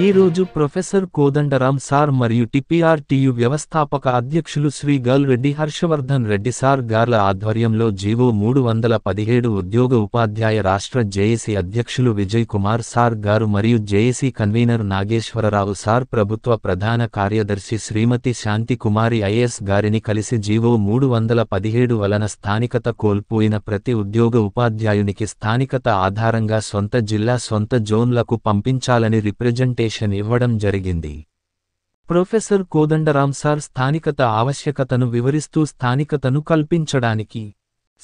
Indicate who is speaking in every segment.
Speaker 1: ఈ రోజు professor Kodandaram sir మరియు టిపిఆర్టీయు వ్యవస్థాపక అధ్యక్షులు శ్రీ గల్ రెడ్డి హర్షవర్ధన్ రెడ్డి సార్ గార్ల ఆధ్వర్యంలో జీవో మూడు వందల పదిహేడు ఉద్యోగ ఉపాధ్యాయ రాష్ట్ర జేఏసీ అధ్యక్షులు విజయ్ కుమార్ సార్ గారు మరియు జేఏసీ కన్వీనర్ నాగేశ్వరరావు సార్ ప్రభుత్వ ప్రధాన కార్యదర్శి శ్రీమతి శాంతి కుమారి ఐఎస్ గారిని కలిసి జీవో మూడు వందల పదిహేడు వలన స్థానికత కోల్పోయిన ప్రతి ఉద్యోగ ఉపాధ్యాయునికి స్థానికత ఆధారంగా సొంత జిల్లా సొంత జోన్లకు పంపించాలని రిప్రజెంటే ఇన్విటేషన్ ఇవ్వడం జరిగింది ప్రొఫెసర్ కోదండరాం సార్ స్థానికత ఆవశ్యకతను వివరిస్తూ స్థానికతను కల్పించడానికి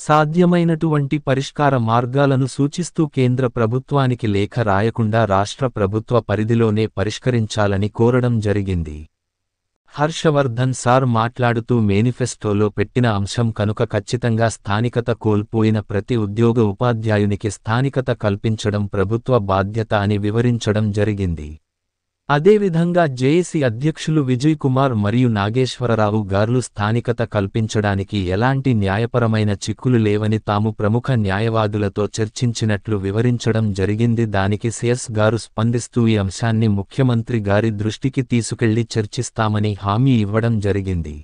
Speaker 1: సాధ్యమైనటువంటి పరిష్కార మార్గాలను సూచిస్తూ కేంద్ర ప్రభుత్వానికి లేఖ రాయకుండా రాష్ట్ర ప్రభుత్వ పరిధిలోనే పరిష్కరించాలని కోరడం జరిగింది హర్షవర్ధన్ సార్ మాట్లాడుతూ మేనిఫెస్టోలో పెట్టిన అంశం కనుక ఖచ్చితంగా స్థానికత కోల్పోయిన ప్రతి ఉద్యోగ ఉపాధ్యాయునికి స్థానికత కల్పించడం ప్రభుత్వ బాధ్యత అని వివరించడం జరిగింది అదేవిధంగా జేఏసీ అధ్యక్షులు విజయ్ కుమార్ మరియు నాగేశ్వరరావు గార్లు స్థానికత కల్పించడానికి ఎలాంటి న్యాయపరమైన చిక్కులు లేవని తాము ప్రముఖ న్యాయవాదులతో చర్చించినట్లు వివరించడం జరిగింది దానికి సిఎస్ గారు స్పందిస్తూ ఈ అంశాన్ని ముఖ్యమంత్రి గారి దృష్టికి తీసుకెళ్లి చర్చిస్తామని హామీ ఇవ్వడం జరిగింది